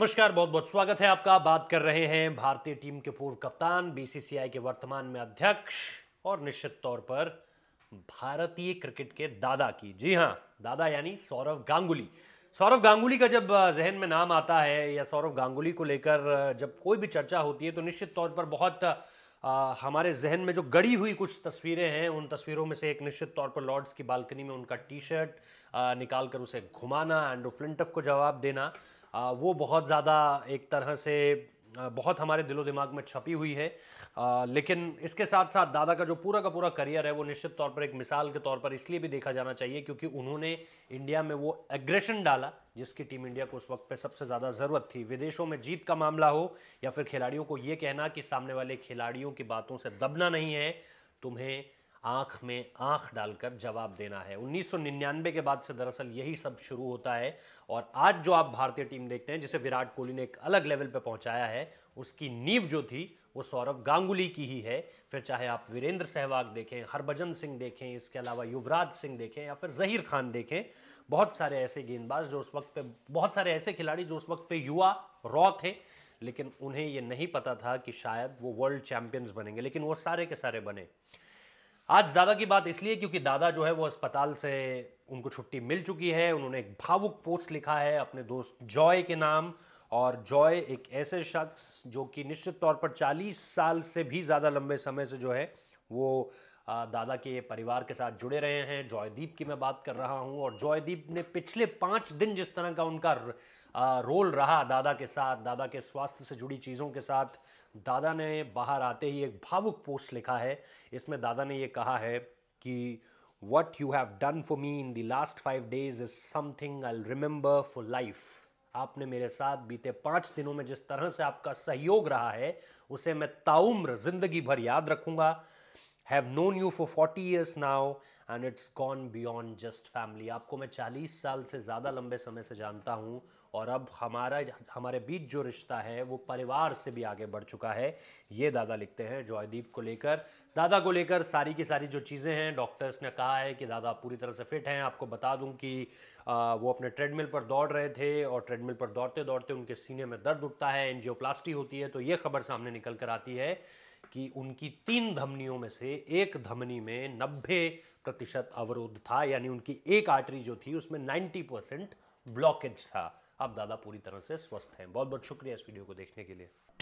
नमस्कार बहुत बहुत स्वागत है आपका बात कर रहे हैं भारतीय टीम के पूर्व कप्तान बीसीसीआई के वर्तमान में अध्यक्ष और निश्चित तौर पर भारतीय क्रिकेट के दादा की जी हाँ दादा यानी सौरव गांगुली सौरव गांगुली का जब जहन में नाम आता है या सौरव गांगुली को लेकर जब कोई भी चर्चा होती है तो निश्चित तौर पर बहुत आ, हमारे जहन में जो गड़ी हुई कुछ तस्वीरें हैं उन तस्वीरों में से एक निश्चित तौर पर लॉर्ड्स की बालकनी में उनका टी शर्ट निकाल कर उसे घुमाना एंड्रो फ्लिंटफ को जवाब देना वो बहुत ज़्यादा एक तरह से बहुत हमारे दिलो दिमाग में छपी हुई है आ, लेकिन इसके साथ साथ दादा का जो पूरा का पूरा करियर है वो निश्चित तौर पर एक मिसाल के तौर पर इसलिए भी देखा जाना चाहिए क्योंकि उन्होंने इंडिया में वो एग्रेशन डाला जिसकी टीम इंडिया को उस वक्त पे सबसे ज़्यादा ज़रूरत थी विदेशों में जीत का मामला हो या फिर खिलाड़ियों को ये कहना कि सामने वाले खिलाड़ियों की बातों से दबना नहीं है तुम्हें आंख में आंख डालकर जवाब देना है 1999 के बाद से दरअसल यही सब शुरू होता है और आज जो आप भारतीय टीम देखते हैं जिसे विराट कोहली ने एक अलग लेवल पर पहुंचाया है उसकी नींव जो थी वो सौरभ गांगुली की ही है फिर चाहे आप वीरेंद्र सहवाग देखें हरभजन सिंह देखें इसके अलावा युवराज सिंह देखें या फिर जहीर खान देखें बहुत सारे ऐसे गेंदबाज जो उस वक्त पे बहुत सारे ऐसे खिलाड़ी जो उस वक्त पे युवा रॉ थे लेकिन उन्हें ये नहीं पता था कि शायद वो वर्ल्ड चैम्पियंस बनेंगे लेकिन वो सारे के सारे बने आज दादा की बात इसलिए क्योंकि दादा जो है वो अस्पताल से उनको छुट्टी मिल चुकी है उन्होंने एक भावुक पोस्ट लिखा है अपने दोस्त जॉय के नाम और जॉय एक ऐसे शख्स जो कि निश्चित तौर पर 40 साल से भी ज़्यादा लंबे समय से जो है वो दादा के परिवार के साथ जुड़े रहे हैं जॉयदीप की मैं बात कर रहा हूँ और जॉयदीप ने पिछले पाँच दिन जिस तरह का उनका रोल रहा दादा के साथ दादा के स्वास्थ्य से जुड़ी चीज़ों के साथ दादा ने बाहर आते ही एक भावुक पोस्ट लिखा है इसमें दादा ने ये कहा है कि what you have done for me in the last five days is something I remember for life आपने मेरे साथ बीते पाँच दिनों में जिस तरह से आपका सहयोग रहा है उसे मैं ताउम्र जिंदगी भर याद रखूंगा have known you for forty years now and it's gone beyond just family आपको मैं चालीस साल से ज़्यादा लंबे समय से जानता हूँ और अब हमारा हमारे बीच जो रिश्ता है वो परिवार से भी आगे बढ़ चुका है ये दादा लिखते हैं जॉयदीप को लेकर दादा को लेकर सारी की सारी जो चीज़ें हैं डॉक्टर्स ने कहा है कि दादा पूरी तरह से फिट हैं आपको बता दूं कि आ, वो अपने ट्रेडमिल पर दौड़ रहे थे और ट्रेडमिल पर दौड़ते दौड़ते उनके सीने में दर्द उठता है एनजियोप्लास्टी होती है तो ये खबर सामने निकल कर आती है कि उनकी तीन धमनियों में से एक धमनी में नब्बे प्रतिशत अवरोध था यानी उनकी एक आर्टरी जो थी उसमें 90 परसेंट ब्लॉकेज था अब दादा पूरी तरह से स्वस्थ हैं बहुत बहुत शुक्रिया इस वीडियो को देखने के लिए